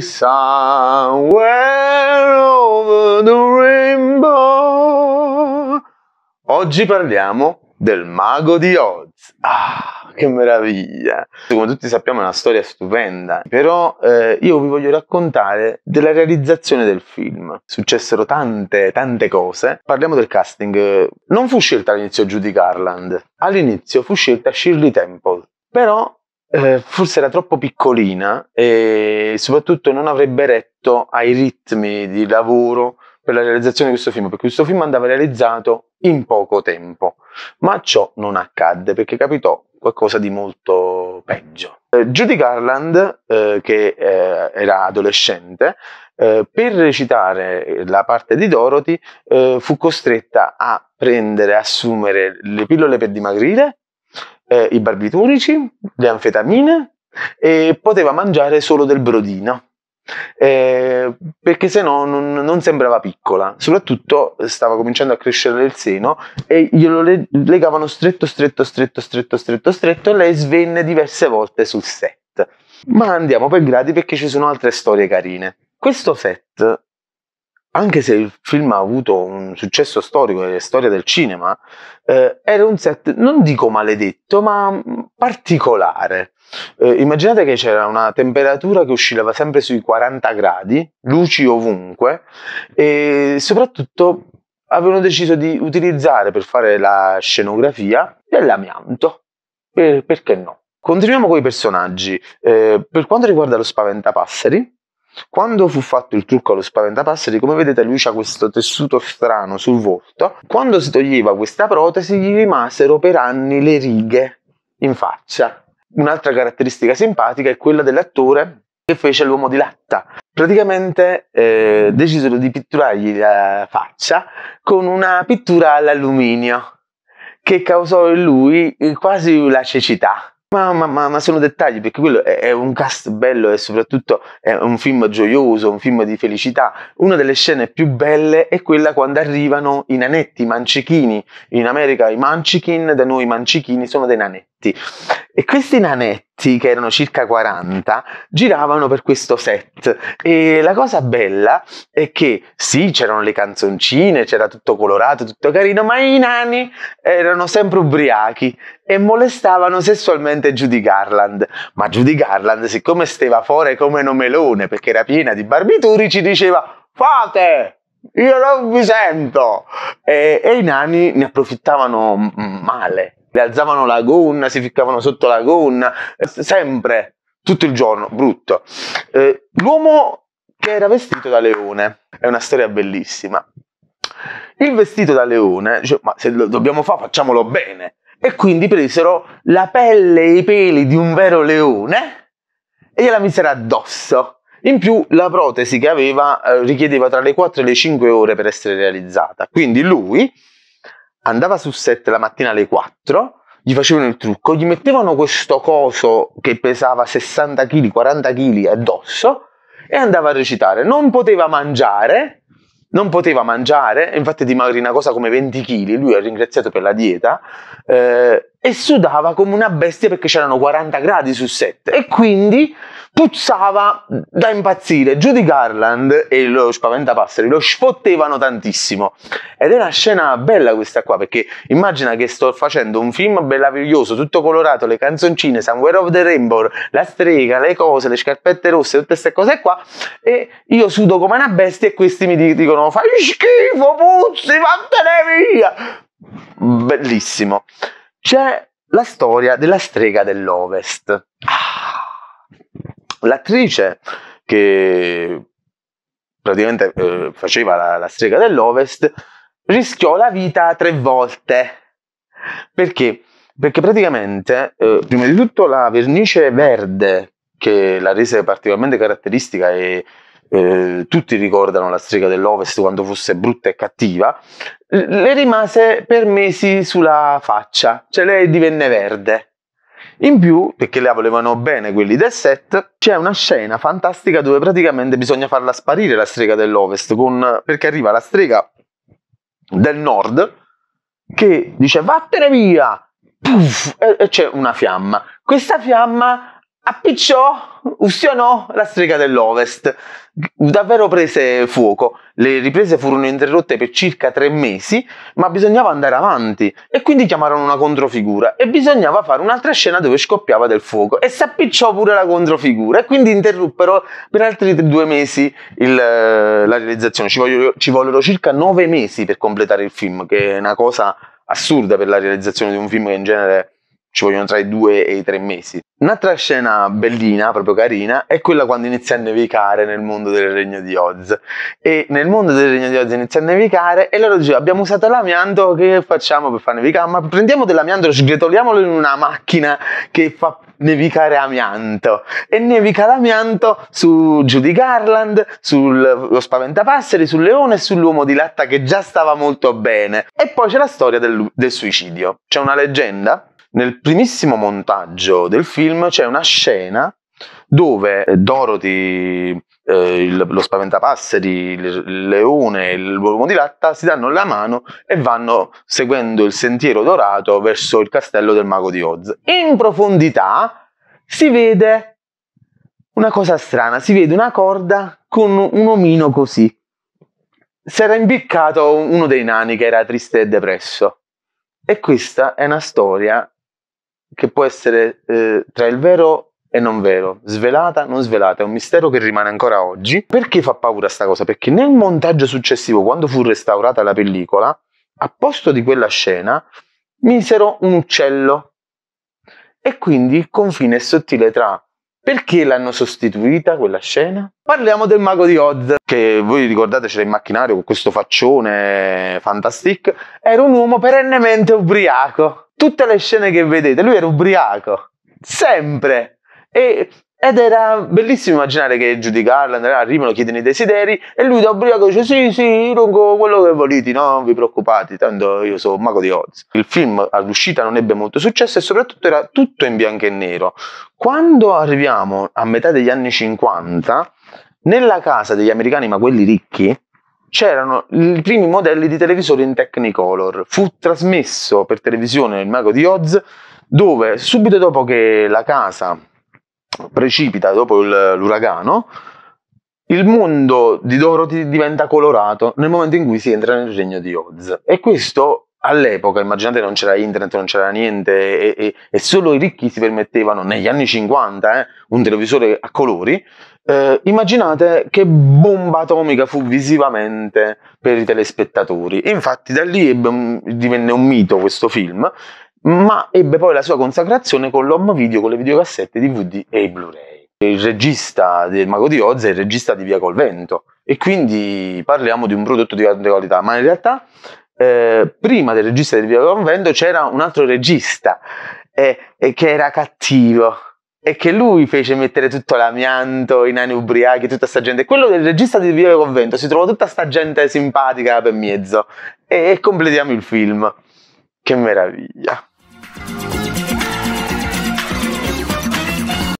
somewhere over the rainbow. Oggi parliamo del mago di Oz. Ah, che meraviglia! Come tutti sappiamo è una storia stupenda, però eh, io vi voglio raccontare della realizzazione del film. Successero tante, tante cose. Parliamo del casting. Non fu scelta all'inizio Judy Garland, all'inizio fu scelta Shirley Temple. Però eh, forse era troppo piccolina e soprattutto non avrebbe retto ai ritmi di lavoro per la realizzazione di questo film, perché questo film andava realizzato in poco tempo, ma ciò non accadde perché capitò qualcosa di molto peggio. Eh, Judy Garland, eh, che eh, era adolescente, eh, per recitare la parte di Dorothy eh, fu costretta a prendere, assumere le pillole per dimagrire eh, i barbiturici, le anfetamine e poteva mangiare solo del brodino. Eh, perché se no non, non, sembrava piccola, soprattutto eh, stava cominciando a crescere il seno e glielo le- legavano stretto, stretto, stretto, stretto, stretto, stretto. Lei svenne diverse volte sul set. Ma andiamo per gradi perché ci sono altre storie carine. Questo set anche se il film ha avuto un successo storico nella storia del cinema, eh, era un set, non dico maledetto, ma mm, particolare. Eh, immaginate che c'era una temperatura che oscillava sempre sui 40 gradi, luci ovunque, e soprattutto avevano deciso di utilizzare per fare la scenografia dell'amianto. Per, eh, perché no? Continuiamo con i personaggi. Eh, per quanto riguarda lo Spaventapasseri, quando fu fatto il trucco allo spaventapasseri, come vedete, lui ha questo tessuto strano sul volto. Quando si toglieva questa protesi, gli rimasero per anni le righe in faccia. Un'altra caratteristica simpatica è quella dell'attore che fece l'uomo di latta. Praticamente eh, decisero di pitturargli la faccia con una pittura all'alluminio che causò in lui eh, quasi la cecità ma, ma, ma, sono dettagli perché quello è, è, un cast bello e soprattutto è un film gioioso, un film di felicità. Una delle scene più belle è quella quando arrivano i nanetti, i mancichini. In America i mancichini, da noi i mancichini sono dei nanetti nanetti. E questi nanetti, che erano circa 40, giravano per questo set. E la cosa bella è che sì, c'erano le canzoncine, c'era tutto colorato, tutto carino, ma i nani erano sempre ubriachi e molestavano sessualmente Judy Garland. Ma Judy Garland, siccome stava fuori come un melone perché era piena di barbiturici, diceva: Fate! Io non vi sento! E, e i nani ne approfittavano male le alzavano la gonna, si ficcavano sotto la gonna, eh, sempre, tutto il giorno, brutto. Eh, l'uomo che era vestito da leone, è una storia bellissima. Il vestito da leone, cioè, ma se lo dobbiamo fare facciamolo bene. E quindi presero la pelle e i peli di un vero leone e gliela misero addosso. In più la protesi che aveva eh, richiedeva tra le 4 e le 5 ore per essere realizzata. Quindi lui andava su set la mattina alle 4, gli facevano il trucco, gli mettevano questo coso che pesava 60 kg, 40 kg addosso e andava a recitare. Non poteva mangiare, non poteva mangiare, infatti dimagri una cosa come 20 kg, lui ha ringraziato per la dieta, eh, e sudava come una bestia perché c'erano 40 gradi su 7 e quindi puzzava da impazzire. Judy Garland e lo Spaventapasseri lo sfottevano tantissimo ed è una scena bella questa qua perché immagina che sto facendo un film meraviglioso, tutto colorato, le canzoncine, Somewhere of the Rainbow, la strega, le cose, le scarpette rosse, tutte queste cose qua e io sudo come una bestia e questi mi dicono fai schifo, puzzi, vattene via! Bellissimo c'è la storia della strega dell'Ovest. Ah. L'attrice che praticamente eh, faceva la, la strega dell'Ovest rischiò la vita tre volte. Perché? Perché praticamente, eh, prima di tutto, la vernice verde che la rese particolarmente caratteristica e eh, tutti ricordano la strega dell'Ovest quando fosse brutta e cattiva, le rimase per mesi sulla faccia, cioè lei divenne verde. In più, perché la volevano bene quelli del set, c'è una scena fantastica dove praticamente bisogna farla sparire la strega dell'Ovest, con, perché arriva la strega del Nord che dice vattene via, Puff, e, e c'è una fiamma. Questa fiamma appicciò, ustionò la strega dell'Ovest. Davvero prese fuoco. Le riprese furono interrotte per circa tre mesi, ma bisognava andare avanti e quindi chiamarono una controfigura e bisognava fare un'altra scena dove scoppiava del fuoco e si appicciò pure la controfigura e quindi interruppero per altri due mesi il, la realizzazione. Ci, voglio, ci vollero circa nove mesi per completare il film, che è una cosa assurda per la realizzazione di un film che in genere ci vogliono tra i due e i tre mesi. Un'altra scena bellina, proprio carina, è quella quando inizia a nevicare nel mondo del Regno di Oz. E nel mondo del Regno di Oz inizia a nevicare e loro dicono abbiamo usato l'amianto, che facciamo per far nevicare? Ma prendiamo dell'amianto e sgretoliamolo in una macchina che fa nevicare amianto. E nevica l'amianto su Judy Garland, sullo Spaventapasseri, sul leone e sull'uomo di latta che già stava molto bene. E poi c'è la storia del, del suicidio. C'è una leggenda nel primissimo montaggio del film c'è una scena dove eh, Dorothy, eh, il, lo spaventapasseri, il leone, e l'uomo di latta si danno la mano e vanno seguendo il sentiero dorato verso il castello del mago di Oz. In profondità si vede una cosa strana, si vede una corda con un omino così. Si era impiccato uno dei nani che era triste e depresso. E questa è una storia che può essere eh, tra il vero e non vero, svelata, non svelata, è un mistero che rimane ancora oggi. Perché fa paura questa cosa? Perché nel montaggio successivo, quando fu restaurata la pellicola, a posto di quella scena misero un uccello. E quindi il confine è sottile tra perché l'hanno sostituita quella scena? Parliamo del mago di Oz, che voi ricordate c'era il macchinario con questo faccione fantastic, era un uomo perennemente ubriaco tutte le scene che vedete, lui era ubriaco, sempre. E, ed era bellissimo immaginare che giudicarla, andare a Rimolo, chiedono i desideri e lui da ubriaco dice sì sì, lungo quello che volete, no, non vi preoccupate, tanto io sono un mago di Oz. Il film all'uscita non ebbe molto successo e soprattutto era tutto in bianco e nero. Quando arriviamo a metà degli anni 50, nella casa degli americani, ma quelli ricchi, c'erano i primi modelli di televisore in Technicolor. Fu trasmesso per televisione il Mago di Oz, dove subito dopo che la casa precipita dopo il, l'uragano, il mondo di Dorothy diventa colorato nel momento in cui si entra nel regno di Oz. E questo all'epoca, immaginate, non c'era internet, non c'era niente, e, e, e, solo i ricchi si permettevano, negli anni 50, eh, un televisore a colori. Eh, immaginate che bomba atomica fu visivamente per i telespettatori. infatti, da lì ebbe, divenne un mito questo film, ma ebbe poi la sua consacrazione con l'home video, con le videocassette DVD e i Blu-ray. Il regista del Mago di Oz è il regista di Via Col Vento e quindi parliamo di un prodotto di grande qualità, ma in realtà eh, prima del regista del Viva Convento c'era un altro regista eh, eh, che era cattivo e che lui fece mettere tutto l'amianto, i nani ubriachi, tutta sta gente. Quello del regista del Viva Convento si trovò tutta sta gente simpatica per mezzo e, e completiamo il film. Che meraviglia!